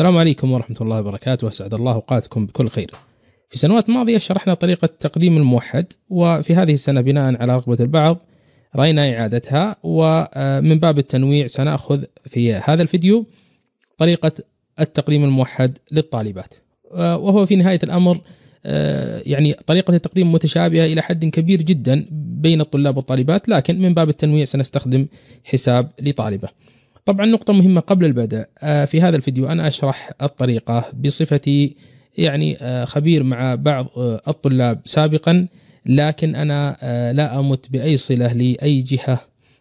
السلام عليكم ورحمة الله وبركاته وأسعد الله أوقاتكم بكل خير في سنوات ماضية شرحنا طريقة تقديم الموحد وفي هذه السنة بناء على رغبة البعض رأينا إعادتها ومن باب التنويع سنأخذ في هذا الفيديو طريقة التقديم الموحد للطالبات وهو في نهاية الأمر يعني طريقة التقديم متشابهة إلى حد كبير جدا بين الطلاب والطالبات لكن من باب التنويع سنستخدم حساب لطالبة طبعا نقطة مهمة قبل البدء آه، في هذا الفيديو أنا أشرح الطريقة بصفتي يعني آه، خبير مع بعض آه، الطلاب سابقا لكن أنا لا أمت بأي صلة لأي جهة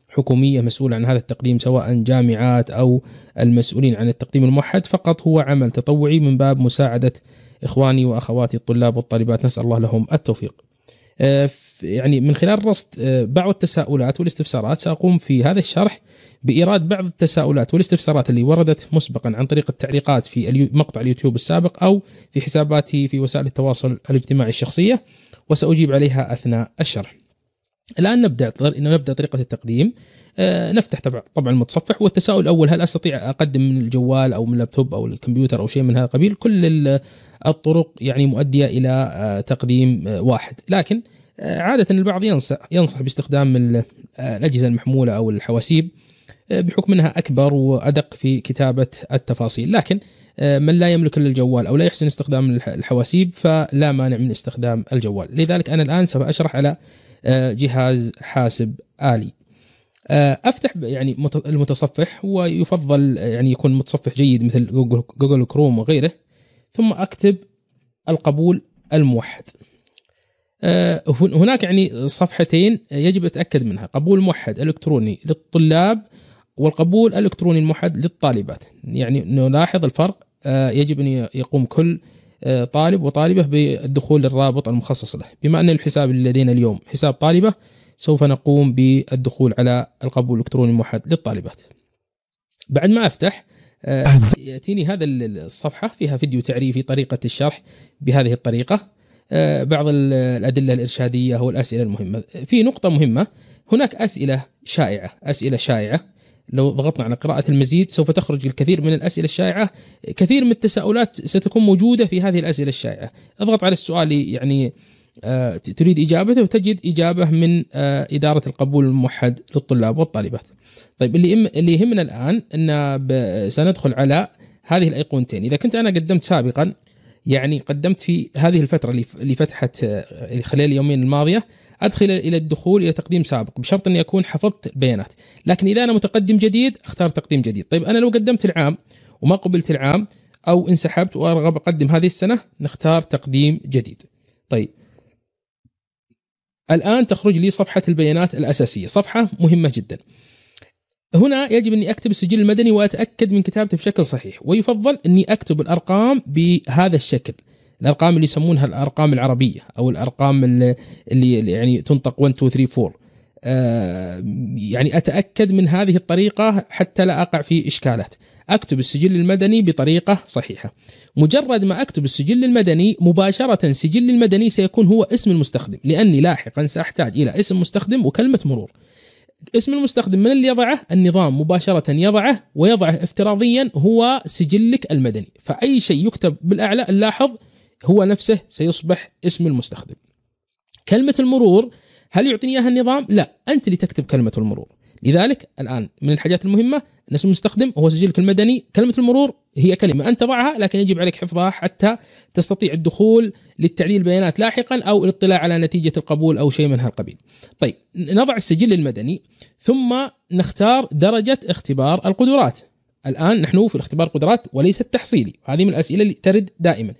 حكومية مسؤولة عن هذا التقديم سواء جامعات أو المسؤولين عن التقديم الموحد فقط هو عمل تطوعي من باب مساعدة إخواني وأخواتي الطلاب والطالبات نسأل الله لهم التوفيق يعني من خلال رصد بعض التساؤلات والاستفسارات سأقوم في هذا الشرح بايراد بعض التساؤلات والاستفسارات اللي وردت مسبقا عن طريق التعليقات في مقطع اليوتيوب السابق او في حساباتي في وسائل التواصل الاجتماعي الشخصيه وساجيب عليها اثناء الشرح. الان نبدا انه نبدا طريقه التقديم آه، نفتح طبعا المتصفح والتساؤل الاول هل استطيع اقدم من الجوال او من اللابتوب او الكمبيوتر او شيء من هذا القبيل كل الطرق يعني مؤديه الى آه، تقديم آه، واحد لكن عاده البعض ينصح ينصح باستخدام الاجهزه المحموله او الحواسيب آه، بحكم انها اكبر وادق في كتابه التفاصيل، لكن آه، من لا يملك الا الجوال او لا يحسن استخدام الحواسيب فلا مانع من استخدام الجوال، لذلك انا الان سوف اشرح على آه، جهاز حاسب آلي. افتح يعني المتصفح ويفضل يعني يكون متصفح جيد مثل جوجل, جوجل كروم وغيره ثم اكتب القبول الموحد. هناك يعني صفحتين يجب اتاكد منها قبول موحد الكتروني للطلاب والقبول الالكتروني الموحد للطالبات يعني نلاحظ الفرق آه، يجب ان يقوم كل آه، طالب وطالبه بالدخول للرابط المخصص له بما ان الحساب اللي لدينا اليوم حساب طالبه سوف نقوم بالدخول على القبول الالكتروني الموحد للطالبات بعد ما افتح آه، ياتيني هذا الصفحه فيها فيديو تعريفي طريقه الشرح بهذه الطريقه بعض الادله الارشاديه والاسئله المهمه في نقطه مهمه هناك اسئله شائعه اسئله شائعه لو ضغطنا على قراءة المزيد سوف تخرج الكثير من الأسئلة الشائعة كثير من التساؤلات ستكون موجودة في هذه الأسئلة الشائعة اضغط على السؤال يعني آه، تريد إجابته وتجد إجابة من آه، إدارة القبول الموحد للطلاب والطالبات طيب اللي اللي يهمنا الآن أن سندخل على هذه الأيقونتين إذا كنت أنا قدمت سابقا يعني قدمت في هذه الفترة اللي فتحت آه، خلال اليومين الماضية ادخل الى الدخول الى تقديم سابق بشرط اني اكون حفظت البيانات لكن اذا انا متقدم جديد اختار تقديم جديد طيب انا لو قدمت العام وما قبلت العام او انسحبت وارغب اقدم هذه السنه نختار تقديم جديد طيب الان تخرج لي صفحه البيانات الاساسيه صفحه مهمه جدا هنا يجب اني اكتب السجل المدني واتاكد من كتابته بشكل صحيح ويفضل اني اكتب الارقام بهذا الشكل الارقام اللي يسمونها الارقام العربيه او الارقام اللي يعني تنطق 1 2 3 4 يعني اتاكد من هذه الطريقه حتى لا اقع في اشكالات اكتب السجل المدني بطريقه صحيحه مجرد ما اكتب السجل المدني مباشره سجل المدني سيكون هو اسم المستخدم لاني لاحقا ساحتاج الى اسم مستخدم وكلمه مرور اسم المستخدم من اللي يضعه النظام مباشرة يضعه ويضعه افتراضيا هو سجلك المدني فأي شيء يكتب بالأعلى نلاحظ هو نفسه سيصبح اسم المستخدم كلمة المرور هل يعطيني اياها النظام؟ لا، انت اللي تكتب كلمة المرور. لذلك الان من الحاجات المهمة ان اسم المستخدم هو سجلك المدني، كلمة المرور هي كلمة انت تضعها لكن يجب عليك حفظها حتى تستطيع الدخول للتعديل البيانات لاحقا او الاطلاع على نتيجة القبول او شيء من هالقبيل. طيب نضع السجل المدني ثم نختار درجة اختبار القدرات. الان نحن في الاختبار قدرات وليس التحصيلي، هذه من الاسئلة اللي ترد دائما.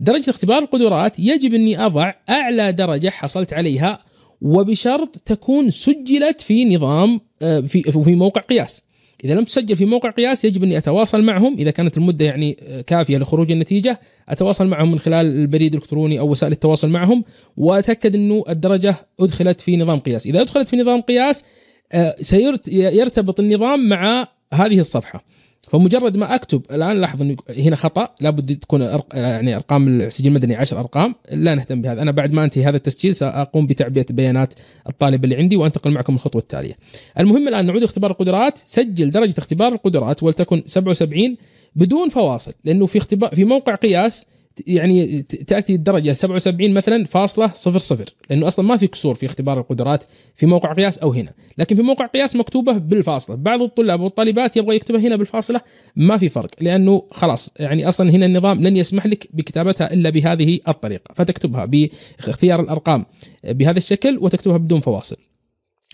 درجة اختبار القدرات يجب أني أضع أعلى درجة حصلت عليها وبشرط تكون سجلت في نظام آه، في في موقع قياس. إذا لم تسجل في موقع قياس يجب أني أتواصل معهم إذا كانت المدة يعني آه، كافية لخروج النتيجة، أتواصل معهم من خلال البريد الإلكتروني أو وسائل التواصل معهم وأتأكد أنه الدرجة أدخلت في نظام قياس، إذا أدخلت في نظام قياس آه، سيرتبط النظام مع هذه الصفحة. فمجرد ما اكتب الان لاحظ انه هنا خطا لابد تكون يعني ارقام السجل المدني 10 ارقام لا نهتم بهذا انا بعد ما انتهي هذا التسجيل ساقوم بتعبئه بيانات الطالب اللي عندي وانتقل معكم الخطوه التاليه المهم الان نعود لاختبار القدرات سجل درجه اختبار القدرات ولتكن 77 بدون فواصل لانه في اختبار في موقع قياس يعني تاتي الدرجه 77 مثلا فاصله صفر لانه اصلا ما في كسور في اختبار القدرات في موقع قياس او هنا، لكن في موقع قياس مكتوبه بالفاصله، بعض الطلاب والطالبات يبغى يكتبها هنا بالفاصله ما في فرق لانه خلاص يعني اصلا هنا النظام لن يسمح لك بكتابتها الا بهذه الطريقه، فتكتبها باختيار الارقام بهذا الشكل وتكتبها بدون فواصل.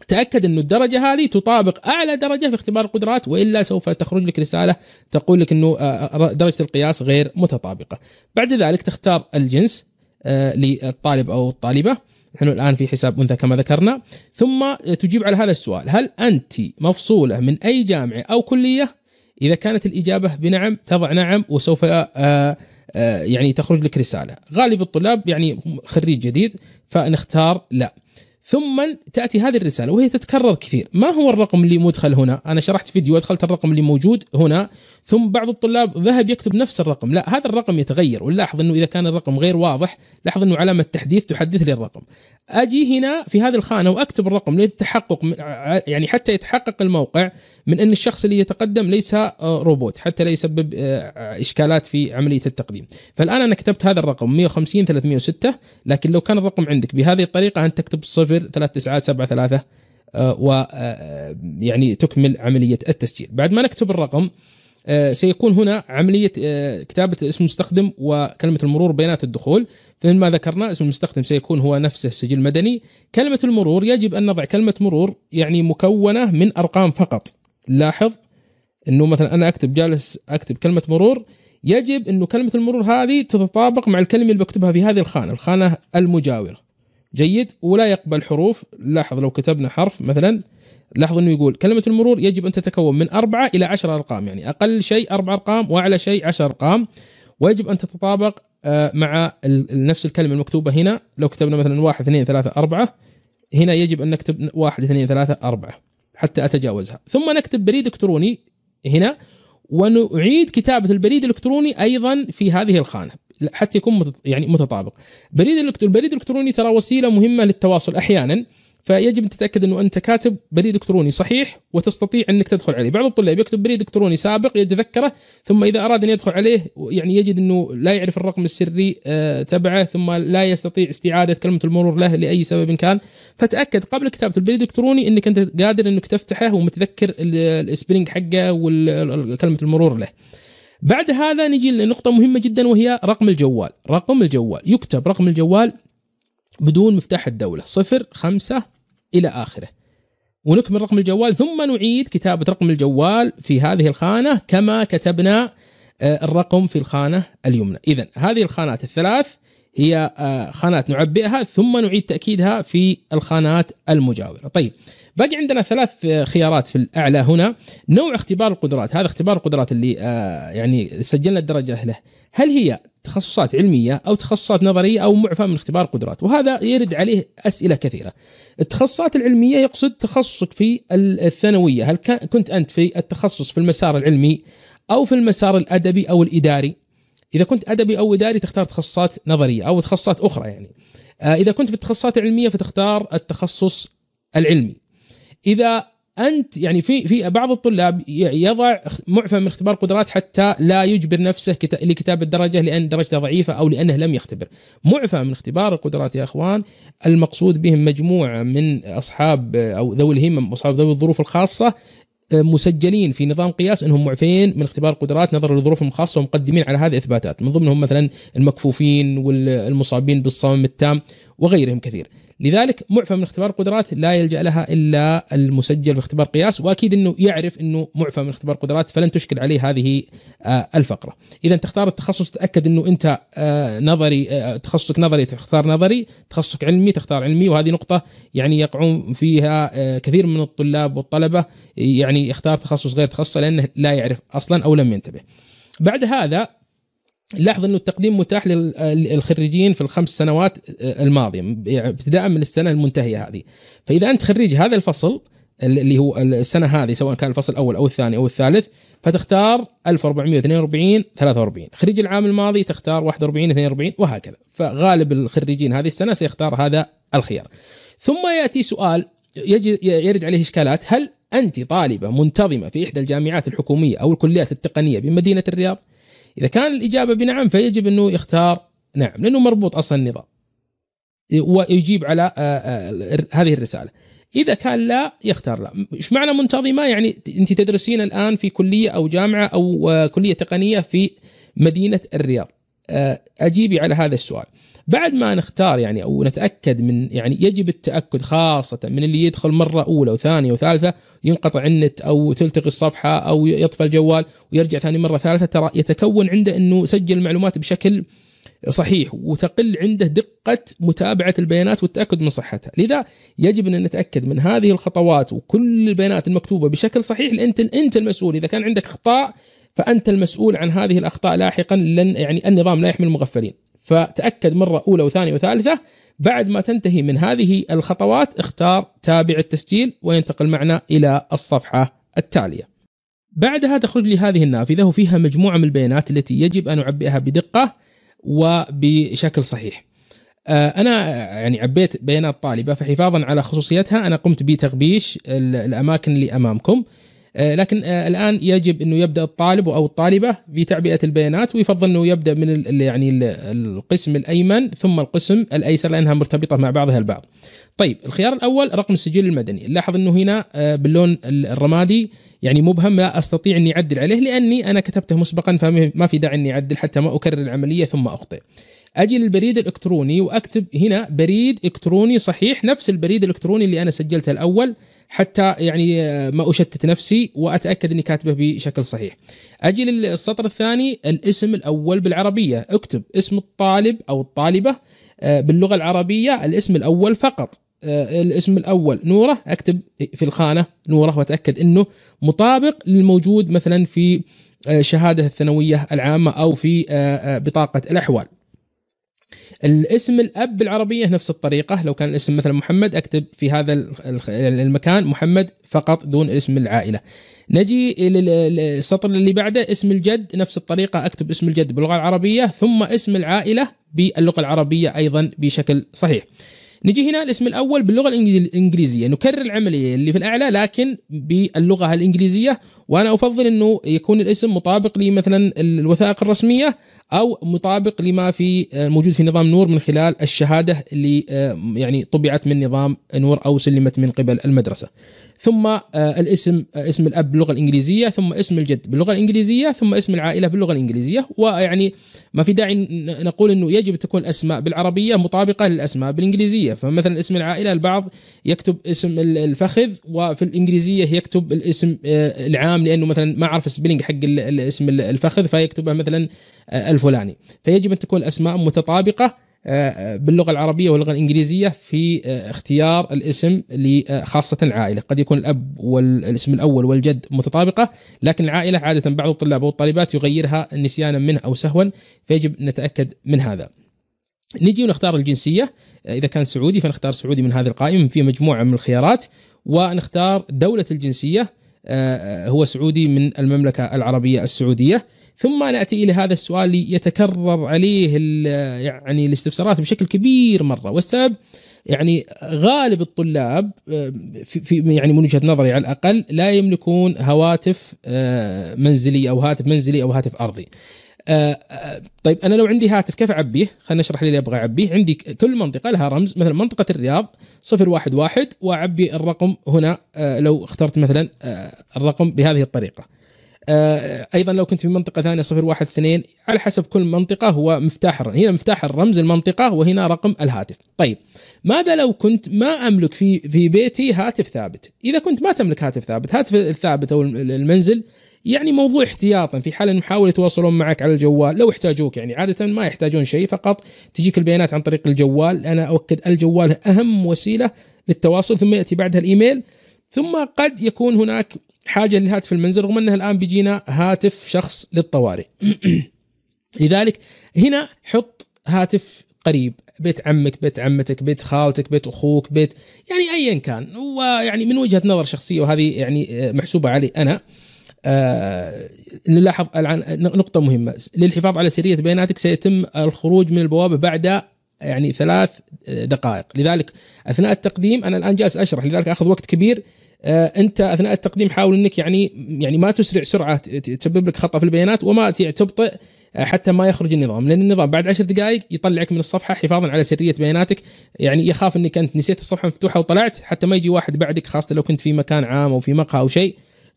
تأكد أن الدرجة هذه تطابق أعلى درجة في اختبار القدرات وإلا سوف تخرج لك رسالة تقول لك أنه آه، آه، درجة القياس غير متطابقة بعد ذلك تختار الجنس آه، للطالب أو الطالبة نحن الآن في حساب أنثى كما ذكرنا ثم تجيب على هذا السؤال هل أنت مفصولة من أي جامعة أو كلية إذا كانت الإجابة بنعم تضع نعم وسوف يعني تخرج لك رسالة غالب الطلاب يعني خريج جديد فنختار لا ثم تاتي هذه الرساله وهي تتكرر كثير، ما هو الرقم اللي مدخل هنا؟ انا شرحت فيديو ادخلت الرقم اللي موجود هنا، ثم بعض الطلاب ذهب يكتب نفس الرقم، لا هذا الرقم يتغير ونلاحظ انه اذا كان الرقم غير واضح، لاحظ انه علامه تحديث تحدث لي الرقم. اجي هنا في هذه الخانه واكتب الرقم للتحقق يعني حتى يتحقق الموقع من ان الشخص اللي يتقدم ليس آه، روبوت، حتى لا يسبب آه، اشكالات في عمليه التقديم. فالان انا كتبت هذا الرقم 150 306 لكن لو كان الرقم عندك بهذه الطريقه انت تكتب صفر صفر ثلاث تسعات سبعة ثلاثة آه، ويعني آه، تكمل عملية التسجيل بعد ما نكتب الرقم آه، سيكون هنا عملية كتابة اسم المستخدم وكلمة المرور بيانات الدخول مثل ما ذكرنا اسم المستخدم سيكون هو نفسه سجل مدني كلمة المرور يجب أن نضع كلمة مرور يعني مكونة من أرقام فقط لاحظ أنه مثلا أنا أكتب جالس أكتب كلمة مرور يجب أنه كلمة المرور هذه تتطابق مع الكلمة اللي بكتبها في هذه الخانة الخانة المجاورة جيد ولا يقبل حروف لاحظ لو كتبنا حرف مثلا لاحظ انه يقول كلمه المرور يجب ان تتكون من أربعة الى عشر ارقام يعني اقل شيء اربع ارقام واعلى شيء عشر ارقام ويجب ان تتطابق آه، مع نفس الكلمه المكتوبه هنا لو كتبنا مثلا واحد اثنين ثلاثة أربعة هنا يجب ان نكتب واحد اثنين ثلاثة أربعة حتى اتجاوزها ثم نكتب بريد الكتروني هنا ونعيد كتابه البريد الالكتروني ايضا في هذه الخانه حتى يكون يعني متطابق بريد الالكتروني البريد الالكتروني ترى وسيله مهمه للتواصل احيانا فيجب ان تتاكد انه انت كاتب بريد الكتروني صحيح وتستطيع انك تدخل عليه، بعض الطلاب يكتب بريد الكتروني سابق يتذكره ثم اذا اراد ان يدخل عليه يعني يجد انه لا يعرف الرقم السري آه، تبعه ثم لا يستطيع استعاده كلمه المرور له لاي سبب كان، فتاكد قبل كتابه البريد الالكتروني انك انت قادر انك تفتحه ومتذكر السبرينج حقه وكلمه المرور له. بعد هذا نجي لنقطة مهمة جدا وهي رقم الجوال، رقم الجوال يكتب رقم الجوال بدون مفتاح الدولة صفر خمسة إلى آخره ونكمل رقم الجوال ثم نعيد كتابة رقم الجوال في هذه الخانة كما كتبنا آه، الرقم في الخانة اليمنى إذا هذه الخانات الثلاث هي آه، خانات نعبئها ثم نعيد تأكيدها في الخانات المجاورة طيب باقي عندنا ثلاث خيارات في الاعلى هنا نوع اختبار القدرات هذا اختبار القدرات اللي آه، يعني سجلنا الدرجه له هل هي تخصصات علميه او تخصصات نظريه او معفى من اختبار القدرات وهذا يرد عليه اسئله كثيره التخصصات العلميه يقصد تخصصك في الثانويه هل كنت انت في التخصص في المسار العلمي او في المسار الادبي او الاداري اذا كنت ادبي او اداري تختار تخصصات نظريه او تخصصات اخرى يعني آه، اذا كنت في التخصصات العلميه فتختار التخصص العلمي اذا انت يعني في في بعض الطلاب يضع معفى من اختبار قدرات حتى لا يجبر نفسه لكتاب الدرجه لان درجته ضعيفه او لانه لم يختبر. معفى من اختبار القدرات يا اخوان المقصود بهم مجموعه من اصحاب او ذوي الهمم اصحاب ذوي الظروف الخاصه آه، مسجلين في نظام قياس انهم معفين من اختبار قدرات نظرا لظروفهم الخاصه ومقدمين على هذه اثباتات من ضمنهم مثلا المكفوفين والمصابين بالصمم التام وغيرهم كثير. لذلك معفى من اختبار قدرات لا يلجا لها الا المسجل في اختبار قياس واكيد انه يعرف انه معفى من اختبار قدرات فلن تشكل عليه هذه آه، الفقره اذا تختار التخصص تاكد انه انت آه، نظري آه، تخصصك نظري تختار نظري تخصصك علمي تختار علمي وهذه نقطه يعني يقعون فيها كثير من الطلاب والطلبه يعني يختار تخصص غير تخصص لانه لا يعرف اصلا او لم ينتبه بعد هذا لاحظ انه التقديم متاح للخريجين في الخمس سنوات آه، الماضيه ابتداء من السنه المنتهيه هذه فاذا انت خريج هذا الفصل اللي هو السنه هذه سواء كان الفصل الاول او الثاني او الثالث فتختار 1442 43 خريج العام الماضي تختار 41 42 وهكذا فغالب الخريجين هذه السنه سيختار هذا الخيار ثم ياتي سؤال يجي يرد عليه اشكالات هل انت طالبه منتظمه في احدى الجامعات الحكوميه او الكليات التقنيه بمدينه الرياض اذا كان الاجابه بنعم فيجب انه يختار نعم لانه مربوط اصلا النظام ويجيب على آه، آه، هذه الرساله اذا كان لا يختار لا ايش معنى منتظمه يعني انت تدرسين الان في كليه او جامعه او آه، كليه تقنيه في مدينه الرياض اجيبي على هذا السؤال بعد ما نختار يعني او نتاكد من يعني يجب التاكد خاصه من اللي يدخل مره اولى وثانيه وثالثه ينقطع النت او تلتقي الصفحه او يطفى الجوال ويرجع ثاني مره ثالثه ترى يتكون عنده انه سجل المعلومات بشكل صحيح وتقل عنده دقة متابعة البيانات والتأكد من صحتها لذا يجب أن نتأكد من هذه الخطوات وكل البيانات المكتوبة بشكل صحيح أنت أنت المسؤول إذا كان عندك أخطاء فأنت المسؤول عن هذه الأخطاء لاحقا لن يعني النظام لا يحمي المغفلين فتاكد مره اولى وثانيه وثالثه بعد ما تنتهي من هذه الخطوات اختار تابع التسجيل وينتقل معنا الى الصفحه التاليه. بعدها تخرج لي هذه النافذه وفيها مجموعه من البيانات التي يجب ان اعبئها بدقه وبشكل صحيح. آه، انا يعني عبيت بيانات طالبه فحفاظا على خصوصيتها انا قمت بتغبيش الاماكن اللي امامكم. آه، لكن آه، الان يجب انه يبدا الطالب او الطالبه في تعبئه البيانات ويفضل انه يبدا من يعني القسم الايمن ثم القسم الايسر لانها مرتبطه مع بعضها البعض. طيب الخيار الاول رقم السجل المدني، لاحظ انه هنا آه، باللون الرمادي يعني مبهم لا استطيع اني اعدل عليه لاني انا كتبته مسبقا فما في داعي اني اعدل حتى ما اكرر العمليه ثم اخطئ. اجي للبريد الالكتروني واكتب هنا بريد الكتروني صحيح نفس البريد الالكتروني اللي انا سجلته الاول حتى يعني آه، ما اشتت نفسي واتاكد اني كاتبه بشكل صحيح. اجي للسطر الثاني الاسم الاول بالعربيه اكتب اسم الطالب او الطالبه آه، باللغه العربيه الاسم الاول فقط آه، الاسم الاول نوره اكتب في الخانه نوره واتاكد انه مطابق للموجود مثلا في شهاده الثانويه العامه او في بطاقه الاحوال. الاسم الاب بالعربيه نفس الطريقه لو كان الاسم مثلا محمد اكتب في هذا المكان محمد فقط دون اسم العائله نجي للسطر اللي بعده اسم الجد نفس الطريقه اكتب اسم الجد باللغه العربيه ثم اسم العائله باللغه العربيه ايضا بشكل صحيح نجي هنا الاسم الاول باللغه الانجليزيه نكرر العمليه اللي في الاعلى لكن باللغه الانجليزيه وانا افضل انه يكون الاسم مطابق لمثلا الوثائق الرسميه او مطابق لما في آه، موجود في نظام نور من خلال الشهاده اللي آه، يعني طبعت من نظام نور او سلمت من قبل المدرسه. ثم آه، الاسم آه، اسم الاب باللغه الانجليزيه ثم اسم الجد باللغه الانجليزيه ثم اسم العائله باللغه الانجليزيه ويعني ما في داعي نقول انه يجب تكون الاسماء بالعربيه مطابقه للاسماء بالانجليزيه فمثلا اسم العائله البعض يكتب اسم الفخذ وفي الانجليزيه يكتب الاسم آه، العام لانه مثلا ما عرف السبيلنج حق الاسم الفخذ فيكتبه مثلا الفلاني فيجب ان تكون الاسماء متطابقه باللغه العربيه واللغه الانجليزيه في آه، اختيار الاسم لخاصه آه، العائله، قد يكون الاب والاسم الاول والجد متطابقه لكن العائله عاده بعض الطلاب او الطالبات يغيرها نسيانا منه او سهوا فيجب نتاكد من هذا. نجي ونختار الجنسيه آه، اذا كان سعودي فنختار سعودي من هذه القائمه في مجموعه من الخيارات ونختار دوله الجنسيه آه، هو سعودي من المملكه العربيه السعوديه ثم ناتي الى هذا السؤال يتكرر عليه يعني الاستفسارات بشكل كبير مره والسبب يعني غالب الطلاب آه، في يعني من وجهه نظري على الاقل لا يملكون هواتف آه، منزليه او هاتف منزلي او هاتف ارضي طيب انا لو عندي هاتف كيف اعبيه؟ خلينا اشرح لي اللي ابغى اعبيه، عندي كل منطقه لها رمز مثلا منطقه الرياض 011 واعبي الرقم هنا آه، لو اخترت مثلا آه، الرقم بهذه الطريقه. آه، ايضا لو كنت في منطقه ثانيه 012 على حسب كل منطقه هو مفتاح هنا مفتاح الرمز المنطقه وهنا رقم الهاتف. طيب ماذا لو كنت ما املك في في بيتي هاتف ثابت؟ اذا كنت ما تملك هاتف ثابت، هاتف الثابت او المنزل يعني موضوع احتياطا في حال انهم حاولوا يتواصلون معك على الجوال لو احتاجوك يعني عاده ما يحتاجون شيء فقط تجيك البيانات عن طريق الجوال انا اؤكد الجوال اهم وسيله للتواصل ثم ياتي بعدها الايميل ثم قد يكون هناك حاجه للهاتف المنزل رغم انه الان بيجينا هاتف شخص للطوارئ لذلك هنا حط هاتف قريب بيت عمك بيت عمتك بيت خالتك بيت اخوك بيت يعني ايا كان ويعني من وجهه نظر شخصيه وهذه يعني محسوبه علي انا آه، نلاحظ الان نقطه مهمه للحفاظ على سريه بياناتك سيتم الخروج من البوابه بعد يعني ثلاث دقائق لذلك اثناء التقديم انا الان جالس اشرح لذلك اخذ وقت كبير آه، انت اثناء التقديم حاول انك يعني يعني ما تسرع سرعه تسبب لك خطا في البيانات وما تبطئ آه، حتى ما يخرج النظام لان النظام بعد عشر دقائق يطلعك من الصفحه حفاظا على سريه بياناتك يعني يخاف انك انت نسيت الصفحه مفتوحه وطلعت حتى ما يجي واحد بعدك خاصه لو كنت في مكان عام او في مقهى او شيء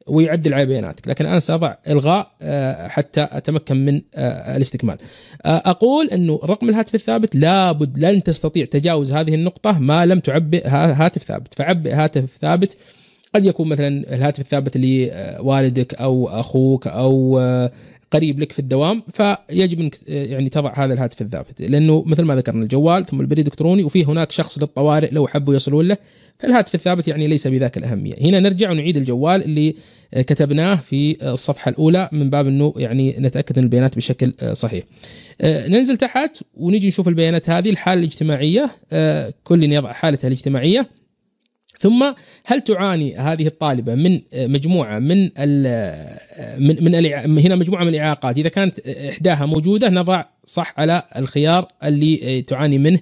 ويعدل على بياناتك لكن انا ساضع الغاء آه، حتى اتمكن من آه، الاستكمال آه، اقول انه رقم الهاتف الثابت لابد لن تستطيع تجاوز هذه النقطه ما لم تعبئ هاتف ثابت فعبئ هاتف ثابت قد يكون مثلا الهاتف الثابت لوالدك او اخوك او قريب لك في الدوام فيجب انك يعني تضع هذا الهاتف الثابت لانه مثل ما ذكرنا الجوال ثم البريد الالكتروني وفي هناك شخص للطوارئ لو حبوا يصلون له فالهاتف الثابت يعني ليس بذاك الأهمية هنا نرجع ونعيد الجوال اللي آه، كتبناه في آه، الصفحة الأولى من باب أنه يعني نتأكد أن البيانات بشكل آه، صحيح ننزل تحت ونجي نشوف البيانات هذه الحالة الاجتماعية كل يضع حالته الاجتماعية ثم هل تعاني هذه الطالبه من مجموعه من من من هنا مجموعه من الاعاقات اذا كانت احداها موجوده نضع صح على الخيار اللي تعاني منه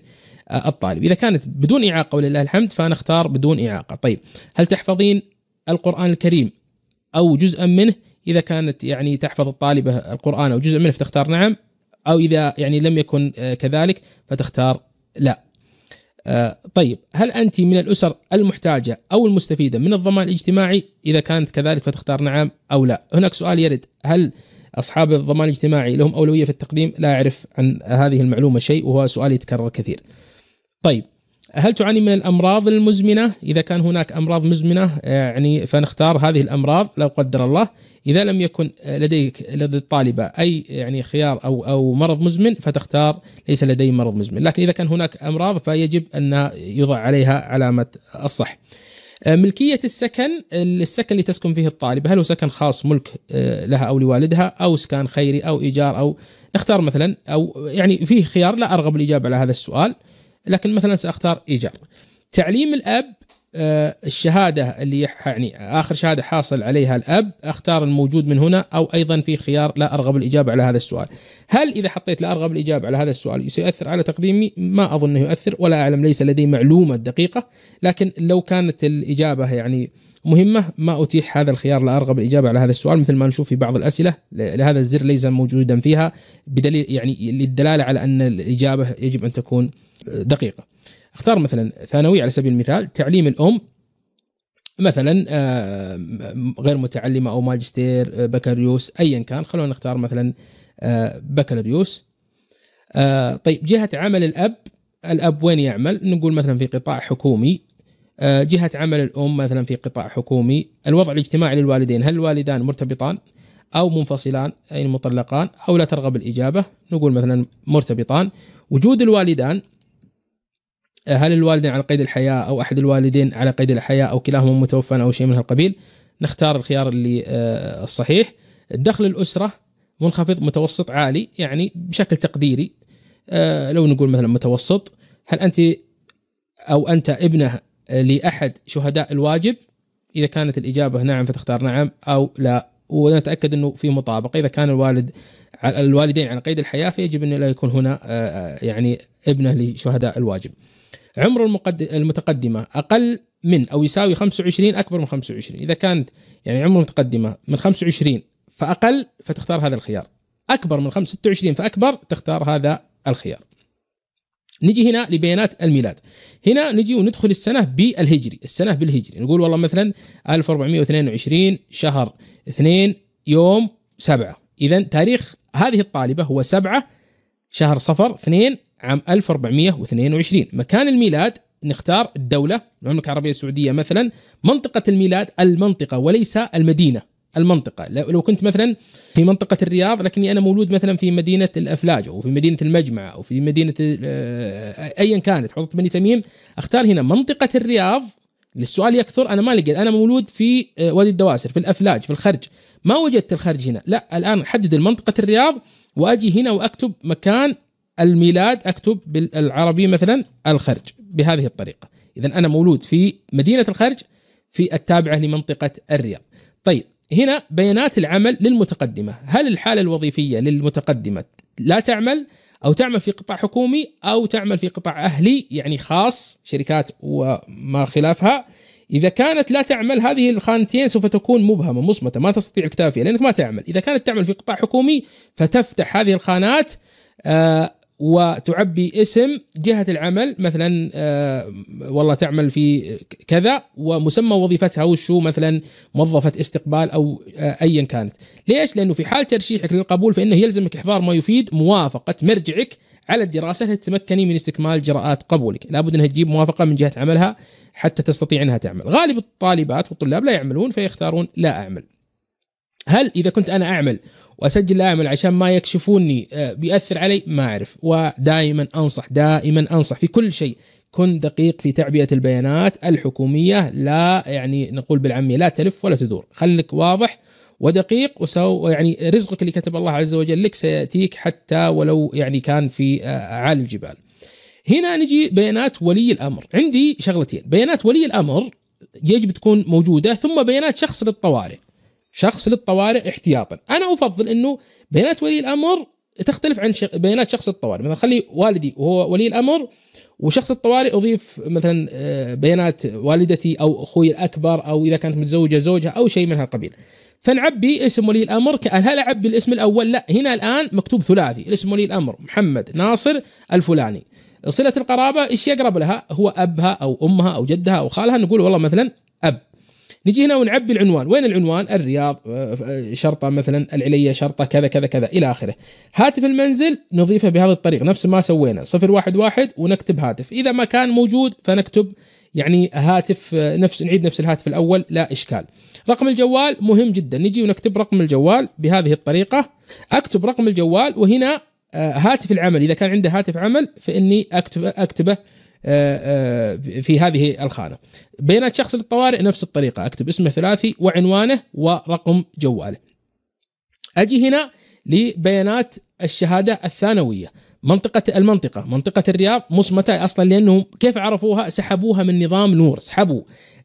الطالب إذا كانت بدون إعاقة ولله الحمد فأنا أختار بدون إعاقة طيب هل تحفظين القرآن الكريم أو جزءا منه إذا كانت يعني تحفظ الطالبة القرآن أو جزء منه فتختار نعم أو إذا يعني لم يكن آه، كذلك فتختار لا آه، طيب هل أنت من الأسر المحتاجة أو المستفيدة من الضمان الاجتماعي إذا كانت كذلك فتختار نعم أو لا هناك سؤال يرد هل أصحاب الضمان الاجتماعي لهم أولوية في التقديم لا أعرف عن هذه المعلومة شيء وهو سؤال يتكرر كثير طيب هل تعاني من الامراض المزمنه؟ اذا كان هناك امراض مزمنه آه، يعني فنختار هذه الامراض لا قدر الله، اذا لم يكن آه، لديك لدى الطالبه اي يعني خيار او او مرض مزمن فتختار ليس لدي مرض مزمن، لكن اذا كان هناك امراض فيجب ان يوضع عليها علامه الصح. آه، ملكية السكن السكن اللي تسكن فيه الطالبة هل هو سكن خاص ملك لها أو لوالدها أو سكان خيري أو إيجار أو نختار مثلا أو يعني فيه خيار لا أرغب الإجابة على هذا السؤال لكن مثلا ساختار ايجار تعليم الاب آه، الشهاده اللي يعني اخر شهاده حاصل عليها الاب اختار الموجود من هنا او ايضا في خيار لا ارغب الاجابه على هذا السؤال. هل اذا حطيت لا ارغب الاجابه على هذا السؤال سيؤثر على تقديمي؟ ما اظنه يؤثر ولا اعلم ليس لدي معلومه دقيقه لكن لو كانت الاجابه يعني مهمة ما أتيح هذا الخيار لا أرغب الإجابة على هذا السؤال مثل ما نشوف في بعض الأسئلة لهذا الزر ليس موجودا فيها بدليل يعني للدلالة على أن الإجابة يجب أن تكون دقيقه اختار مثلا ثانوي على سبيل المثال تعليم الام مثلا آه، غير متعلمه او ماجستير آه، بكالوريوس ايا كان خلونا نختار مثلا آه، بكالوريوس طيب جهه عمل الاب الاب وين يعمل نقول مثلا في قطاع حكومي جهه عمل الام مثلا في قطاع حكومي الوضع الاجتماعي للوالدين هل الوالدان مرتبطان او منفصلان اي مطلقان او لا ترغب الاجابه نقول مثلا مرتبطان وجود الوالدان هل الوالدين على قيد الحياه او احد الوالدين على قيد الحياه او كلاهما متوفى او شيء من هالقبيل نختار الخيار اللي آه، الصحيح دخل الاسره منخفض متوسط عالي يعني بشكل تقديري آه، لو نقول مثلا متوسط هل انت او انت ابنه لاحد شهداء الواجب اذا كانت الاجابه نعم فتختار نعم او لا ونتاكد انه في مطابقه اذا كان الوالد الوالدين على قيد الحياه فيجب انه لا يكون هنا آه، يعني ابنه لشهداء الواجب. عمر المتقدمة أقل من أو يساوي 25 أكبر من 25 إذا كانت يعني عمر المتقدمة من 25 فأقل فتختار هذا الخيار أكبر من 26 فأكبر تختار هذا الخيار نجي هنا لبيانات الميلاد هنا نجي وندخل السنة بالهجري السنة بالهجري نقول والله مثلا 1422 شهر 2 يوم 7 إذا تاريخ هذه الطالبة هو 7 شهر صفر 2 عام 1422 مكان الميلاد نختار الدولة المملكة العربية السعودية مثلا منطقة الميلاد المنطقة وليس المدينة المنطقة لو كنت مثلا في منطقة الرياض لكني أنا مولود مثلا في مدينة الأفلاج أو في مدينة المجمع أو في مدينة آه، أيا كانت حوضة بني تميم أختار هنا منطقة الرياض للسؤال يكثر انا ما لقيت انا مولود في آه، وادي الدواسر في الافلاج في الخرج ما وجدت الخرج هنا لا الان احدد المنطقه الرياض واجي هنا واكتب مكان الميلاد اكتب بالعربي مثلا الخرج بهذه الطريقه اذا انا مولود في مدينه الخرج في التابعه لمنطقه الرياض طيب هنا بيانات العمل للمتقدمه هل الحاله الوظيفيه للمتقدمه لا تعمل او تعمل في قطاع حكومي او تعمل في قطاع اهلي يعني خاص شركات وما خلافها اذا كانت لا تعمل هذه الخانتين سوف تكون مبهمه مصمته ما تستطيع الكتابه فيها لانك ما تعمل اذا كانت تعمل في قطاع حكومي فتفتح هذه الخانات آه، وتعبي اسم جهه العمل مثلا آه والله تعمل في كذا ومسمى وظيفتها وشو مثلا موظفه استقبال او آه ايا كانت ليش لانه في حال ترشيحك للقبول فانه يلزمك احضار ما يفيد موافقه مرجعك على الدراسه لتتمكني من استكمال اجراءات قبولك لابد انها تجيب موافقه من جهه عملها حتى تستطيع انها تعمل غالب الطالبات والطلاب لا يعملون فيختارون لا اعمل هل اذا كنت انا اعمل واسجل اعمل عشان ما يكشفوني آه، بياثر علي ما اعرف ودائما انصح دائما انصح في كل شيء كن دقيق في تعبئه البيانات الحكوميه لا يعني نقول بالعاميه لا تلف ولا تدور خليك واضح ودقيق وسو يعني رزقك اللي كتب الله عز وجل لك سياتيك حتى ولو يعني كان في آه، اعالي الجبال هنا نجي بيانات ولي الامر عندي شغلتين بيانات ولي الامر يجب تكون موجوده ثم بيانات شخص للطوارئ شخص للطوارئ احتياطا انا افضل انه بيانات ولي الامر تختلف عن بيانات شخص الطوارئ مثلا خلي والدي وهو ولي الامر وشخص الطوارئ اضيف مثلا آه، بيانات والدتي او اخوي الاكبر او اذا كانت متزوجه زوجها او شيء من هالقبيل فنعبي اسم ولي الامر هل اعبي الاسم الاول لا هنا الان مكتوب ثلاثي الاسم ولي الامر محمد ناصر الفلاني صله القرابه ايش يقرب لها هو ابها او امها او جدها او خالها نقول والله مثلا اب نجي هنا ونعبي العنوان وين العنوان الرياض آه، آه، شرطة مثلا العلية شرطة كذا كذا كذا إلى آخره هاتف المنزل نضيفه بهذا الطريق نفس ما سوينا 011 ونكتب هاتف إذا ما كان موجود فنكتب يعني هاتف آه، نفس نعيد نفس الهاتف الاول لا اشكال. رقم الجوال مهم جدا نجي ونكتب رقم الجوال بهذه الطريقه اكتب رقم الجوال وهنا هاتف العمل اذا كان عنده هاتف عمل فاني اكتب اكتبه آه، آه، في هذه الخانه. بيانات شخص للطوارئ نفس الطريقه اكتب اسمه ثلاثي وعنوانه ورقم جواله. اجي هنا لبيانات الشهاده الثانويه. منطقة المنطقة منطقة الرياض مصمتة أصلا لأنهم كيف عرفوها سحبوها من نظام نور سحبوا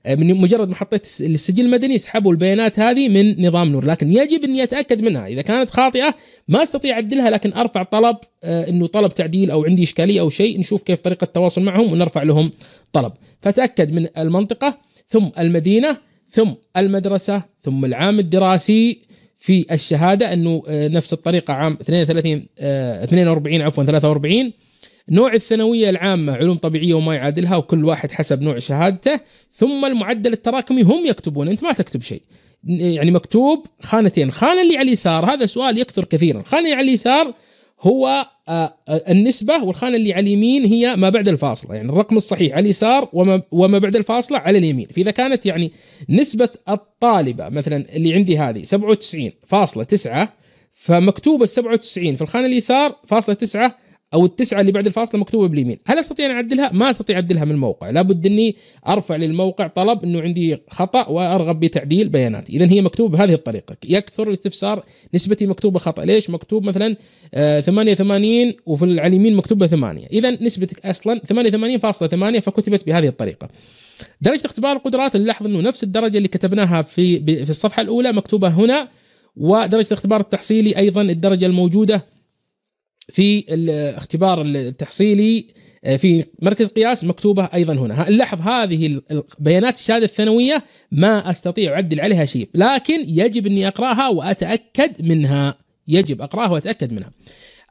آه، من مجرد ما حطيت السجل المدني يسحبوا البيانات هذه من نظام نور لكن يجب اني اتاكد منها اذا كانت خاطئه ما استطيع اعدلها لكن ارفع طلب آه، انه طلب تعديل او عندي اشكاليه او شيء نشوف كيف طريقه التواصل معهم ونرفع لهم طلب فتاكد من المنطقه ثم المدينه ثم المدرسه ثم العام الدراسي في الشهاده انه آه، نفس الطريقه عام 32 42 عفوا 43 نوع الثانويه العامه علوم طبيعيه وما يعادلها وكل واحد حسب نوع شهادته ثم المعدل التراكمي هم يكتبون انت ما تكتب شيء يعني مكتوب خانتين الخانه اللي على اليسار هذا سؤال يكثر كثيرا الخانه اللي على اليسار هو آه، آه، النسبة والخانة اللي على اليمين هي ما بعد الفاصلة يعني الرقم الصحيح على اليسار وما, وما بعد الفاصلة على اليمين فإذا كانت يعني نسبة الطالبة مثلا اللي عندي هذه 97 فاصلة 9 فمكتوب ال 97 في الخانة اليسار فاصلة 9 او التسعه اللي بعد الفاصله مكتوبه باليمين هل استطيع ان اعدلها ما استطيع اعدلها من الموقع لابد اني ارفع للموقع طلب انه عندي خطا وارغب بتعديل بياناتي اذا هي مكتوبه بهذه الطريقه يكثر الاستفسار نسبتي مكتوبه خطا ليش مكتوب مثلا 88 آه، وفي على اليمين مكتوبه 8 اذا نسبتك اصلا 88.8 فكتبت بهذه الطريقه درجه اختبار القدرات نلاحظ انه نفس الدرجه اللي كتبناها في في الصفحه الاولى مكتوبه هنا ودرجه الاختبار التحصيلي ايضا الدرجه الموجوده في الاختبار التحصيلي آه، في مركز قياس مكتوبه ايضا هنا لاحظ هذه بيانات الشهاده الثانويه ما استطيع اعدل عليها شيء لكن يجب اني اقراها واتاكد منها يجب اقراها واتاكد منها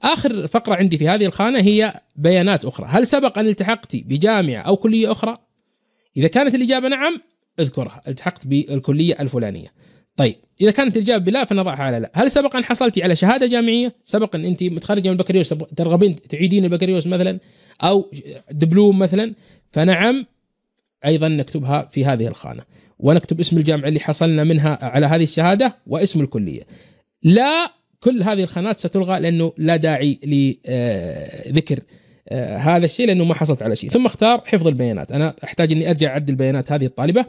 اخر فقره عندي في هذه الخانه هي بيانات اخرى هل سبق ان التحقت بجامعه او كليه اخرى اذا كانت الاجابه نعم اذكرها التحقت بالكليه الفلانيه طيب اذا كانت الاجابه لا فنضعها على لا، هل سبق ان حصلتي على شهاده جامعيه؟ سبق ان انت متخرجه من البكالوريوس ترغبين تعيدين البكالوريوس مثلا او دبلوم مثلا فنعم ايضا نكتبها في هذه الخانه ونكتب اسم الجامعه اللي حصلنا منها على هذه الشهاده واسم الكليه. لا كل هذه الخانات ستلغى لانه لا داعي لذكر آه، هذا الشيء لانه ما حصلت على شيء ثم اختار حفظ البيانات انا احتاج اني ارجع اعدل البيانات هذه الطالبه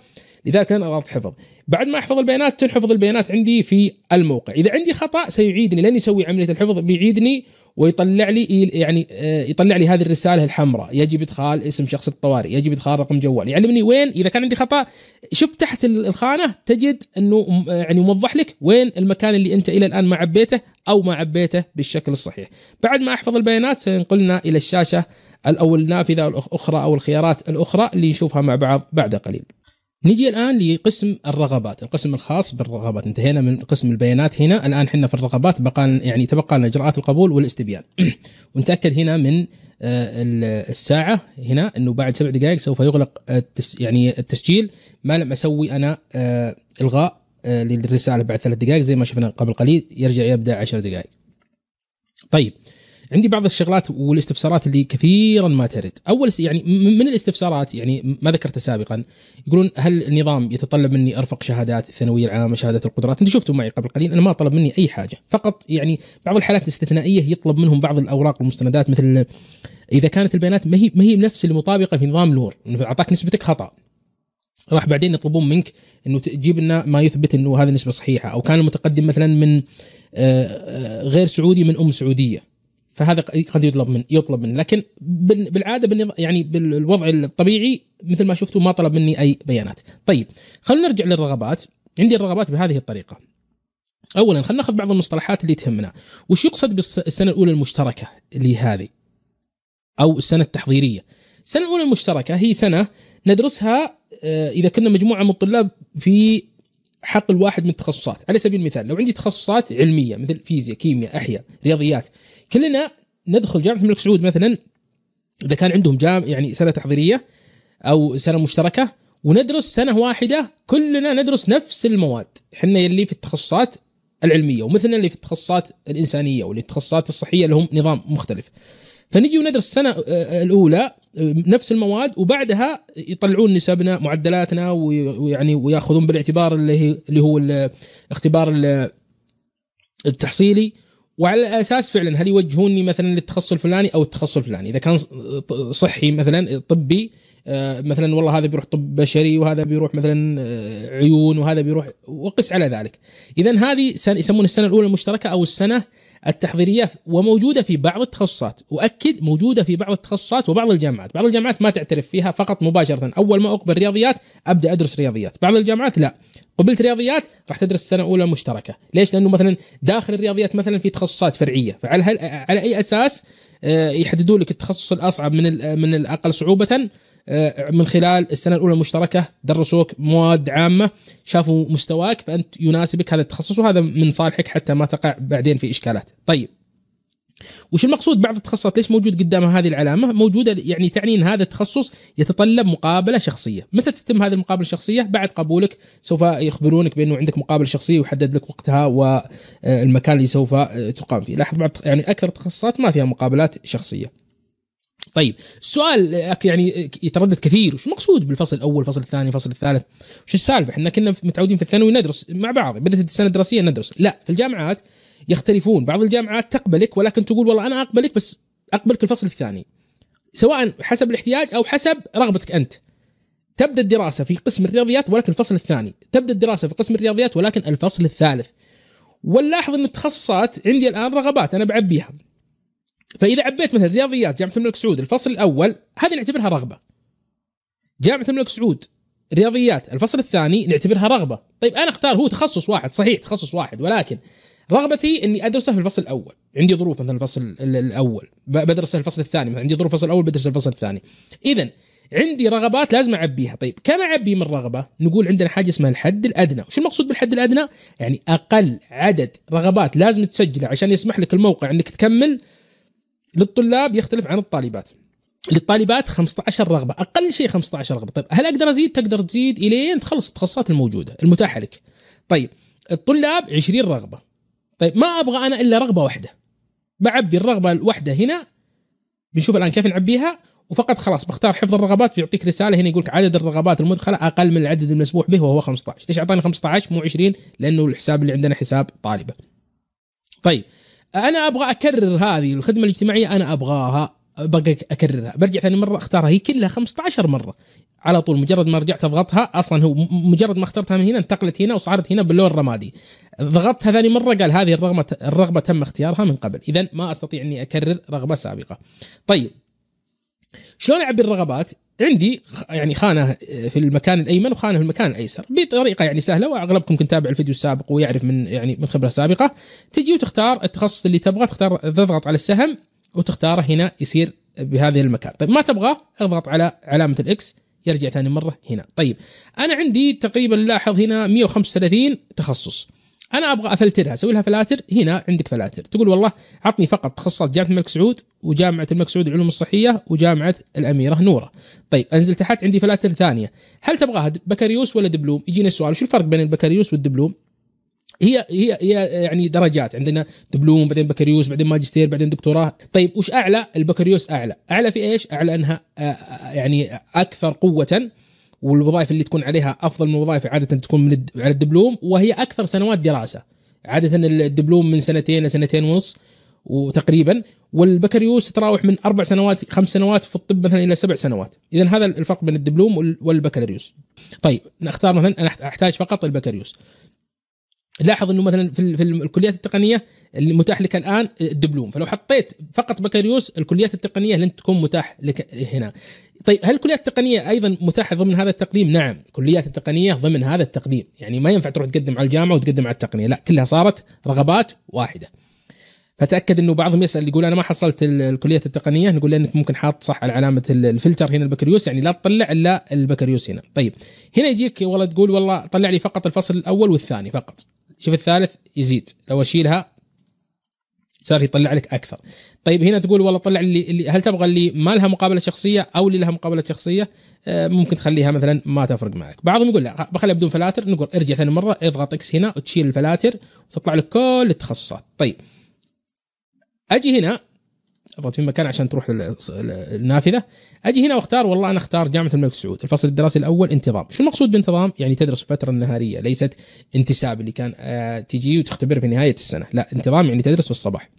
لذلك انا اضغط حفظ بعد ما احفظ البيانات تنحفظ البيانات عندي في الموقع اذا عندي خطا سيعيدني لن يسوي عمليه الحفظ بيعيدني ويطلع لي يعني آه، يطلع لي هذه الرساله الحمراء يجب ادخال اسم شخص الطوارئ يجب ادخال رقم جوال يعلمني وين اذا كان عندي خطا شوف تحت الخانه تجد انه يعني موضح لك وين المكان اللي انت الى الان ما عبيته او ما عبيته بالشكل الصحيح بعد ما احفظ البيانات سينقلنا الى الشاشه او النافذه الاخرى او الخيارات الاخرى اللي نشوفها مع بعض بعد قليل نجي الان لقسم الرغبات، القسم الخاص بالرغبات، انتهينا من قسم البيانات هنا، الان احنا في الرغبات بقى يعني تبقى لنا اجراءات القبول والاستبيان. ونتاكد هنا من آه، الساعه هنا انه بعد سبع دقائق سوف يغلق التس يعني التسجيل ما لم اسوي انا آه، الغاء آه، للرساله بعد ثلاث دقائق زي ما شفنا قبل قليل يرجع يبدا عشر دقائق. طيب عندي بعض الشغلات والاستفسارات اللي كثيرا ما ترد اول يعني من الاستفسارات يعني ما ذكرتها سابقا يقولون هل النظام يتطلب مني ارفق شهادات الثانويه العامه شهادات القدرات انتم شفتوا معي قبل قليل انا ما طلب مني اي حاجه فقط يعني بعض الحالات الاستثنائيه يطلب منهم بعض الاوراق والمستندات مثل اذا كانت البيانات ما هي ما هي نفس المطابقه في نظام لور اعطاك نسبتك خطا راح بعدين يطلبون منك انه تجيب لنا ما يثبت انه هذه النسبه صحيحه او كان المتقدم مثلا من آه، آه، غير سعودي من ام سعوديه فهذا قد يطلب من يطلب من لكن بالعاده يعني بالوضع الطبيعي مثل ما شفتوا ما طلب مني اي بيانات طيب خلينا نرجع للرغبات عندي الرغبات بهذه الطريقه اولا خلينا ناخذ بعض المصطلحات اللي تهمنا وش يقصد بالسنه الاولى المشتركه اللي هذه او السنه التحضيريه السنه الاولى المشتركه هي سنه ندرسها آه، اذا كنا مجموعه من الطلاب في حق الواحد من التخصصات على سبيل المثال لو عندي تخصصات علميه مثل فيزياء كيمياء احياء رياضيات كلنا ندخل جامعه الملك سعود مثلا اذا كان عندهم جام يعني سنه تحضيريه او سنه مشتركه وندرس سنه واحده كلنا ندرس نفس المواد احنا اللي في التخصصات العلميه ومثلنا اللي في التخصصات الانسانيه واللي التخصصات الصحيه لهم نظام مختلف فنجي وندرس السنه آه، آه، الاولى نفس المواد وبعدها يطلعون نسبنا معدلاتنا ويعني وياخذون بالاعتبار اللي هي اللي هو الاختبار التحصيلي وعلى الاساس فعلا هل يوجهوني مثلا للتخصص الفلاني او التخصص الفلاني اذا كان صحي مثلا طبي آه، مثلا والله هذا بيروح طب بشري وهذا بيروح مثلا آه، عيون وهذا بيروح وقس على ذلك اذا هذه يسمون السنه الاولى المشتركه او السنه التحضيريه وموجوده في بعض التخصصات واكد موجوده في بعض التخصصات وبعض الجامعات بعض الجامعات ما تعترف فيها فقط مباشره اول ما اقبل رياضيات ابدا ادرس رياضيات بعض الجامعات لا قبلت رياضيات راح تدرس سنه اولى مشتركه ليش لانه مثلا داخل الرياضيات مثلا في تخصصات فرعيه فعلى على اي اساس آه، يحددوا لك التخصص الاصعب من من الاقل صعوبه آه، من خلال السنه الاولى المشتركه درسوك مواد عامه شافوا مستواك فانت يناسبك هذا التخصص وهذا من صالحك حتى ما تقع بعدين في اشكالات طيب وش المقصود بعض التخصصات ليش موجود قدامها هذه العلامه؟ موجوده يعني تعني ان هذا التخصص يتطلب مقابله شخصيه، متى تتم هذه المقابله الشخصيه؟ بعد قبولك سوف يخبرونك بانه عندك مقابله شخصيه ويحدد لك وقتها والمكان آه، اللي سوف آه، تقام فيه، لاحظ بعض يعني اكثر التخصصات ما فيها مقابلات شخصيه. طيب السؤال يعني يتردد كثير وش مقصود بالفصل الاول الفصل الثاني الفصل الثالث وش السالفه احنا كنا متعودين في الثانوي ندرس مع بعض بدات السنه الدراسيه ندرس لا في الجامعات يختلفون بعض الجامعات تقبلك ولكن تقول والله انا اقبلك بس اقبلك الفصل الثاني سواء حسب الاحتياج او حسب رغبتك انت تبدا الدراسه في قسم الرياضيات ولكن الفصل الثاني تبدا الدراسه في قسم الرياضيات ولكن الفصل الثالث ونلاحظ ان التخصصات عندي الان رغبات انا بعبيها فاذا عبيت مثلا رياضيات جامعه الملك سعود الفصل الاول هذه نعتبرها رغبه جامعه الملك سعود رياضيات الفصل الثاني نعتبرها رغبه طيب انا اختار هو تخصص واحد صحيح تخصص واحد ولكن رغبتي اني ادرسه في الفصل الاول عندي ظروف مثلا الفصل الاول بدرسه الفصل الثاني مثلا عندي ظروف الفصل الاول بدرس الفصل الثاني اذا عندي رغبات لازم اعبيها طيب كم اعبي من رغبه نقول عندنا حاجه اسمها الحد الادنى وش المقصود بالحد الادنى يعني اقل عدد رغبات لازم تسجله عشان يسمح لك الموقع انك تكمل للطلاب يختلف عن الطالبات للطالبات 15 رغبه اقل شيء 15 رغبه طيب هل اقدر ازيد تقدر تزيد الين تخلص التخصصات الموجوده المتاحه لك طيب الطلاب 20 رغبه طيب ما ابغى انا الا رغبه واحده بعبي الرغبه الواحده هنا بنشوف الان كيف نعبيها وفقط خلاص بختار حفظ الرغبات بيعطيك رساله هنا يقول لك عدد الرغبات المدخله اقل من العدد المسموح به وهو 15 ليش اعطاني 15 مو 20 لانه الحساب اللي عندنا حساب طالبه طيب انا ابغى اكرر هذه الخدمه الاجتماعيه انا ابغاها بقى اكررها برجع ثاني مره اختارها هي كلها 15 مره على طول مجرد ما رجعت اضغطها اصلا هو مجرد ما اخترتها من هنا انتقلت هنا وصارت هنا باللون الرمادي ضغطتها ثاني مره قال هذه الرغبه الرغبه تم اختيارها من قبل اذا ما استطيع اني اكرر رغبه سابقه طيب شلون اعبي الرغبات عندي يعني خانه آه، في المكان الايمن وخانه في المكان الايسر بطريقه يعني سهله واغلبكم كنت تابع الفيديو السابق ويعرف من يعني من خبره سابقه تجي وتختار التخصص اللي تبغاه تختار تضغط على السهم وتختاره هنا يصير بهذا المكان طيب ما تبغاه اضغط على علامه الاكس يرجع ثاني مره هنا طيب انا عندي تقريبا لاحظ هنا 135 تخصص انا ابغى افلترها اسوي لها فلاتر هنا عندك فلاتر تقول والله عطني فقط تخصصات جامعه الملك سعود وجامعه الملك سعود العلوم الصحيه وجامعه الاميره نوره طيب انزل تحت عندي فلاتر ثانيه هل تبغاها بكالوريوس ولا دبلوم يجينا السؤال شو الفرق بين البكالوريوس والدبلوم هي هي هي يعني درجات عندنا دبلوم بعدين بكالوريوس بعدين ماجستير بعدين دكتوراه طيب وش اعلى البكالوريوس اعلى اعلى في ايش اعلى انها يعني اكثر قوه والوظائف اللي تكون عليها افضل من الوظائف عاده تكون من على الدبلوم وهي اكثر سنوات دراسه عاده الدبلوم من سنتين لسنتين ونص وتقريبا والبكالوريوس تتراوح من اربع سنوات خمس سنوات في الطب مثلا الى سبع سنوات اذا هذا الفرق بين الدبلوم والبكالوريوس طيب نختار مثلا انا احتاج فقط البكالوريوس لاحظ انه مثلا في, في الكليات التقنيه اللي متاح لك الان الدبلوم فلو حطيت فقط بكالوريوس الكليات التقنيه لن تكون متاح لك هنا طيب هل الكليات التقنيه ايضا متاحه ضمن هذا التقديم؟ نعم، كليات التقنيه ضمن هذا التقديم، يعني ما ينفع تروح تقدم على الجامعه وتقدم على التقنيه، لا كلها صارت رغبات واحده. فتاكد انه بعضهم يسال يقول انا ما حصلت الكليه التقنيه نقول لانك ممكن حاط صح على علامه الفلتر هنا البكالوريوس يعني لا تطلع الا البكالوريوس هنا طيب هنا يجيك والله تقول والله طلع لي فقط الفصل الاول والثاني فقط شوف الثالث يزيد لو اشيلها صار يطلع لك اكثر طيب هنا تقول والله طلع اللي, اللي هل تبغى اللي ما لها مقابله شخصيه او اللي لها مقابله شخصيه آه، ممكن تخليها مثلا ما تفرق معك بعضهم يقول لا بخليها بدون فلاتر نقول ارجع ثاني مره اضغط اكس هنا وتشيل الفلاتر وتطلع لك كل التخصصات طيب اجي هنا اضغط في مكان عشان تروح النافذه اجي هنا واختار والله انا اختار جامعه الملك سعود الفصل الدراسي الاول انتظام شو المقصود بانتظام يعني تدرس فتره النهاريه ليست انتساب اللي كان آه، تجي وتختبر في نهايه السنه لا انتظام يعني تدرس في الصباح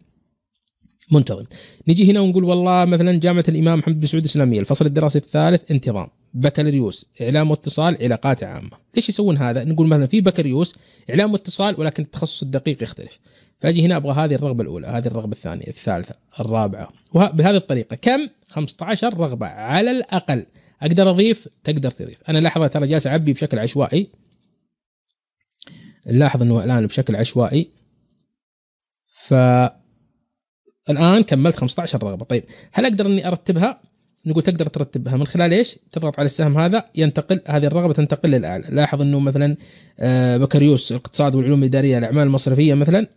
منتظم نجي هنا ونقول والله مثلا جامعه الامام محمد بن سعود الاسلاميه الفصل الدراسي الثالث انتظام بكالوريوس اعلام واتصال علاقات عامه ليش يسوون هذا نقول مثلا في بكالوريوس اعلام واتصال ولكن التخصص الدقيق يختلف فاجي هنا ابغى هذه الرغبه الاولى هذه الرغبه الثانيه الثالثه الرابعه وبهذه الطريقه كم 15 رغبه على الاقل اقدر اضيف تقدر تضيف انا لاحظت ترى جالس اعبي بشكل عشوائي نلاحظ انه الان بشكل عشوائي ف الان كملت 15 رغبه طيب هل اقدر اني ارتبها نقول تقدر ترتبها من خلال ايش تضغط على السهم هذا ينتقل هذه الرغبه تنتقل للاعلى لاحظ انه مثلا آه، بكالوريوس الاقتصاد والعلوم الاداريه الاعمال المصرفيه مثلا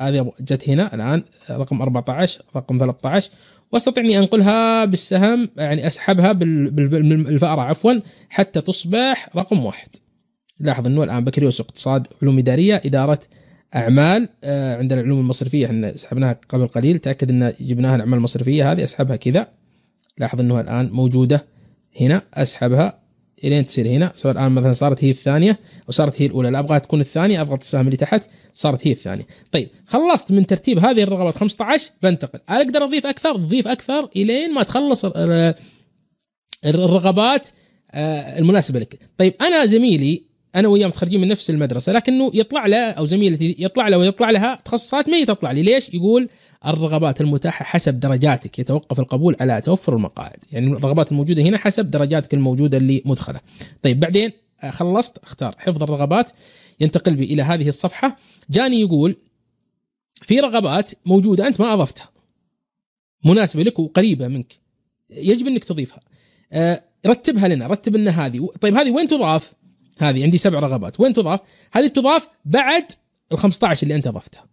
هذه جت هنا الان رقم 14 رقم 13 واستطيع اني انقلها بالسهم يعني اسحبها بالفاره عفوا حتى تصبح رقم واحد لاحظ انه الان بكالوريوس اقتصاد علوم اداريه اداره اعمال آه، عندنا العلوم المصرفيه احنا سحبناها قبل قليل تاكد ان جبناها الاعمال المصرفيه هذه اسحبها كذا لاحظ انها الان موجوده هنا اسحبها الين تصير هنا سواء الان مثلا صارت هي الثانيه وصارت هي الاولى لا ابغاها تكون الثانيه اضغط السهم اللي تحت صارت هي الثانيه طيب خلصت من ترتيب هذه الرغبات 15 بنتقل اقدر اضيف اكثر اضيف اكثر الين ما تخلص الرغبات آه، المناسبه لك طيب انا زميلي انا وياه متخرجين من نفس المدرسه لكنه يطلع له او زميلتي يطلع له ويطلع لها تخصصات ما تطلع لي ليش يقول الرغبات المتاحه حسب درجاتك يتوقف القبول على توفر المقاعد يعني الرغبات الموجوده هنا حسب درجاتك الموجوده اللي مدخله طيب بعدين آه، خلصت اختار حفظ الرغبات ينتقل بي الى هذه الصفحه جاني يقول في رغبات موجوده انت ما اضفتها مناسبه لك وقريبه منك يجب انك تضيفها آه، رتبها لنا رتب لنا هذه طيب هذه وين تضاف هذه عندي سبع رغبات وين تضاف؟ هذه بتضاف بعد ال 15 اللي انت ضفتها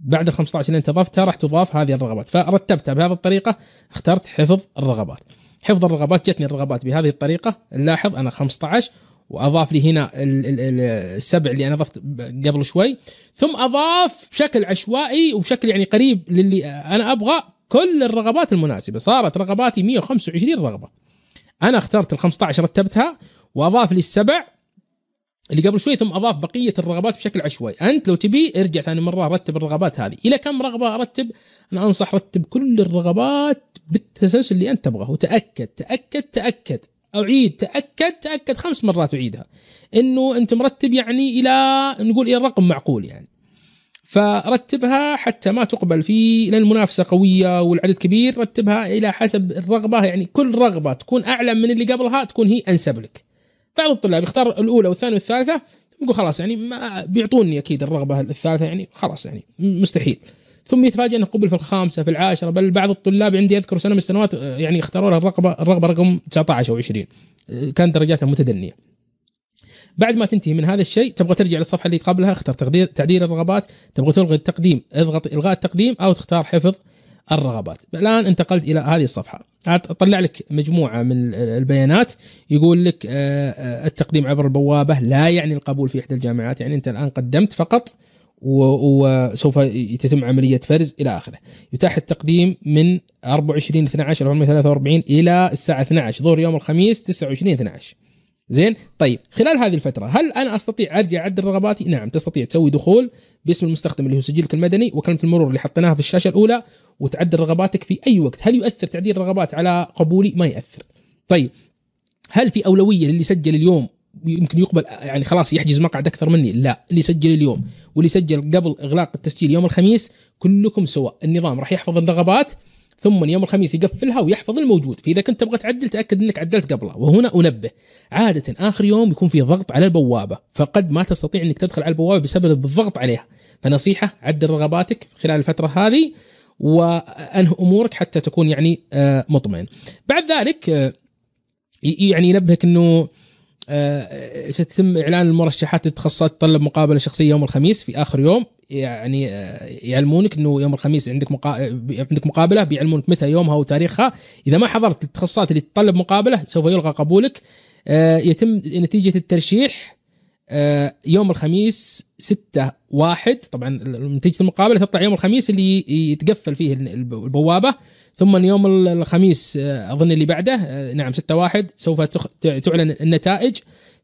بعد ال 15 اللي انت ضفتها راح تضاف هذه الرغبات فرتبتها بهذه الطريقه اخترت حفظ الرغبات حفظ الرغبات جتني الرغبات بهذه الطريقه نلاحظ انا 15 واضاف لي هنا السبع اللي انا ضفت قبل شوي ثم اضاف بشكل عشوائي وبشكل يعني قريب للي انا ابغى كل الرغبات المناسبه صارت رغباتي 125 رغبه انا اخترت ال 15 رتبتها واضاف لي السبع اللي قبل شوي ثم اضاف بقيه الرغبات بشكل عشوائي، انت لو تبي ارجع ثاني مره رتب الرغبات هذه، الى كم رغبه ارتب؟ انا انصح رتب كل الرغبات بالتسلسل اللي انت تبغاه، وتاكد تاكد تاكد اعيد تاكد تاكد خمس مرات اعيدها. انه انت مرتب يعني الى نقول الى رقم معقول يعني. فرتبها حتى ما تقبل في لان المنافسه قويه والعدد كبير رتبها الى حسب الرغبه يعني كل رغبه تكون اعلى من اللي قبلها تكون هي انسب لك. بعض الطلاب يختار الاولى والثانيه والثالثه يقول خلاص يعني ما بيعطوني اكيد الرغبه الثالثه يعني خلاص يعني مستحيل ثم يتفاجئ انه قبل في الخامسه في العاشره بل بعض الطلاب عندي اذكر سنه من السنوات يعني اختاروا له الرغبه الرغبه رقم 19 او 20 كانت درجاتها متدنيه. بعد ما تنتهي من هذا الشيء تبغى ترجع للصفحه اللي قبلها اختار تعديل الرغبات تبغى تلغي التقديم اضغط الغاء التقديم او تختار حفظ الرغبات الان انتقلت الى هذه الصفحه اطلع لك مجموعه من البيانات يقول لك آه، آه، التقديم عبر البوابه لا يعني القبول في احدى الجامعات يعني انت الان قدمت فقط وسوف تتم عمليه فرز الى اخره. يتاح التقديم من 24 12 43 الى الساعه 12 ظهر يوم الخميس 29 12. زين طيب خلال هذه الفتره هل انا استطيع ارجع اعدل رغباتي نعم تستطيع تسوي دخول باسم المستخدم اللي هو سجلك المدني وكلمه المرور اللي حطيناها في الشاشه الاولى وتعدل رغباتك في اي وقت هل يؤثر تعديل الرغبات على قبولي ما يؤثر طيب هل في اولويه للي سجل اليوم يمكن يقبل يعني خلاص يحجز مقعد اكثر مني لا اللي سجل اليوم واللي سجل قبل اغلاق التسجيل يوم الخميس كلكم سواء النظام راح يحفظ الرغبات ثم يوم الخميس يقفلها ويحفظ الموجود فاذا كنت تبغى تعدل تاكد انك عدلت قبله وهنا انبه عاده اخر يوم يكون في ضغط على البوابه فقد ما تستطيع انك تدخل على البوابه بسبب الضغط عليها فنصيحه عدل رغباتك خلال الفتره هذه وانه امورك حتى تكون يعني آه، مطمئن بعد ذلك آه، يعني ينبهك انه آه، ستتم اعلان المرشحات للتخصصات تتطلب مقابله شخصيه يوم الخميس في اخر يوم يعني آه، يعلمونك انه يوم الخميس عندك مقا... عندك مقابله بيعلمونك متى يومها وتاريخها اذا ما حضرت التخصصات اللي تتطلب مقابله سوف يلغى قبولك آه، يتم نتيجه الترشيح آه، يوم الخميس 6 1 طبعا نتيجه المقابله تطلع يوم الخميس اللي يتقفل فيه البوابه ثم يوم الخميس آه، اظن اللي بعده آه، نعم 6 1 سوف تعلن النتائج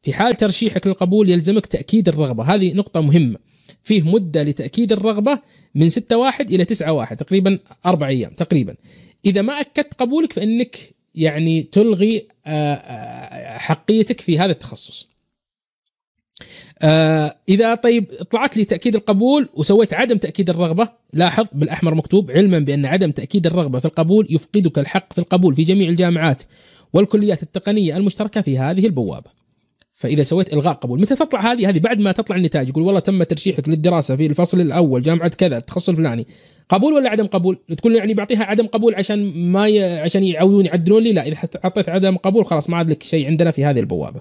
في حال ترشيحك للقبول يلزمك تاكيد الرغبه هذه نقطه مهمه فيه مده لتاكيد الرغبه من 6 1 الى 9 1 تقريبا اربع ايام تقريبا اذا ما اكدت قبولك فانك يعني تلغي حقيتك في هذا التخصص آه، اذا طيب طلعت لي تاكيد القبول وسويت عدم تاكيد الرغبه لاحظ بالاحمر مكتوب علما بان عدم تاكيد الرغبه في القبول يفقدك الحق في القبول في جميع الجامعات والكليات التقنيه المشتركه في هذه البوابه فاذا سويت الغاء قبول متى تطلع هذه هذه بعد ما تطلع النتائج يقول والله تم ترشيحك للدراسه في الفصل الاول جامعه كذا التخصص الفلاني قبول ولا عدم قبول تقول يعني بعطيها عدم قبول عشان ما ي... عشان يعودون يعدلون لي لا اذا حطيت عدم قبول خلاص ما عاد لك شيء عندنا في هذه البوابه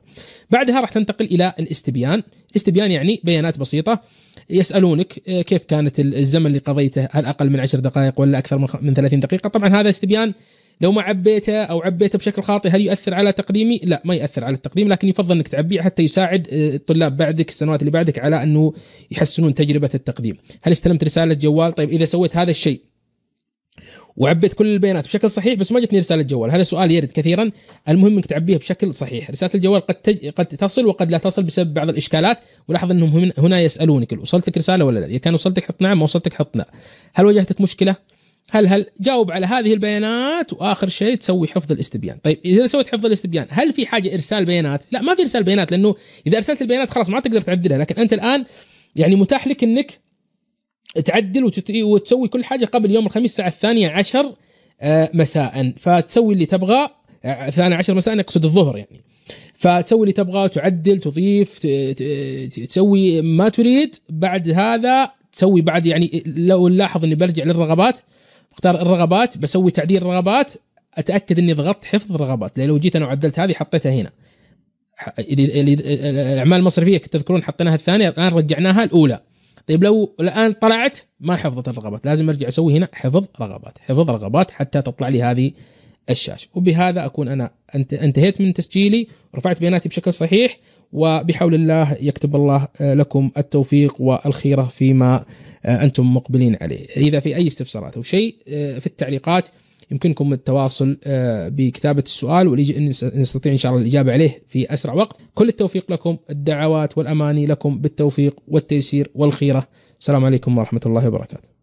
بعدها راح تنتقل الى الاستبيان الاستبيان يعني بيانات بسيطه يسالونك آه، كيف كانت الزمن اللي قضيته هل اقل من 10 دقائق ولا اكثر من 30 دقيقه طبعا هذا استبيان لو ما عبيته او عبيته بشكل خاطئ هل يؤثر على تقديمي؟ لا ما يؤثر على التقديم لكن يفضل انك تعبيه حتى يساعد آه، الطلاب بعدك السنوات اللي بعدك على انه يحسنون تجربه التقديم. هل استلمت رساله جوال؟ طيب اذا سويت هذا الشيء وعبيت كل البيانات بشكل صحيح بس ما جتني رساله جوال هذا سؤال يرد كثيرا المهم انك تعبيها بشكل صحيح رساله الجوال قد تج... قد تصل وقد لا تصل بسبب بعض الاشكالات ولاحظ انهم هنا يسالونك وصلتك رساله ولا لا اذا كان وصلتك حط نعم ما وصلتك حط لا هل واجهتك مشكله هل هل جاوب على هذه البيانات واخر شيء تسوي حفظ الاستبيان طيب اذا سويت حفظ الاستبيان هل في حاجه ارسال بيانات لا ما في ارسال بيانات لانه اذا ارسلت البيانات خلاص ما تقدر تعدلها لكن انت الان يعني متاح لك انك تعدل وتسوي كل حاجه قبل يوم الخميس الساعه الثانية عشر آه، مساء فتسوي اللي تبغاه آه، الثانية عشر مساء اقصد الظهر يعني فتسوي اللي تبغاه تعدل تضيف تسوي ما تريد بعد هذا تسوي بعد يعني لو نلاحظ اني برجع للرغبات اختار الرغبات بسوي تعديل رغبات اتاكد اني ضغطت حفظ رغبات لان لو جيت انا وعدلت هذه حطيتها هنا الاعمال المصرفيه تذكرون حطيناها الثانيه الان رجعناها الاولى طيب لو الان طلعت ما حفظت الرغبات لازم ارجع اسوي هنا حفظ رغبات حفظ رغبات حتى تطلع لي هذه الشاشه وبهذا اكون انا انتهيت من تسجيلي رفعت بياناتي بشكل صحيح وبحول الله يكتب الله لكم التوفيق والخيره فيما آه، انتم مقبلين عليه اذا في اي استفسارات او شيء آه، في التعليقات يمكنكم التواصل آه، بكتابه السؤال ونستطيع ان شاء الله الاجابه عليه في اسرع وقت كل التوفيق لكم الدعوات والاماني لكم بالتوفيق والتيسير والخيره السلام عليكم ورحمه الله وبركاته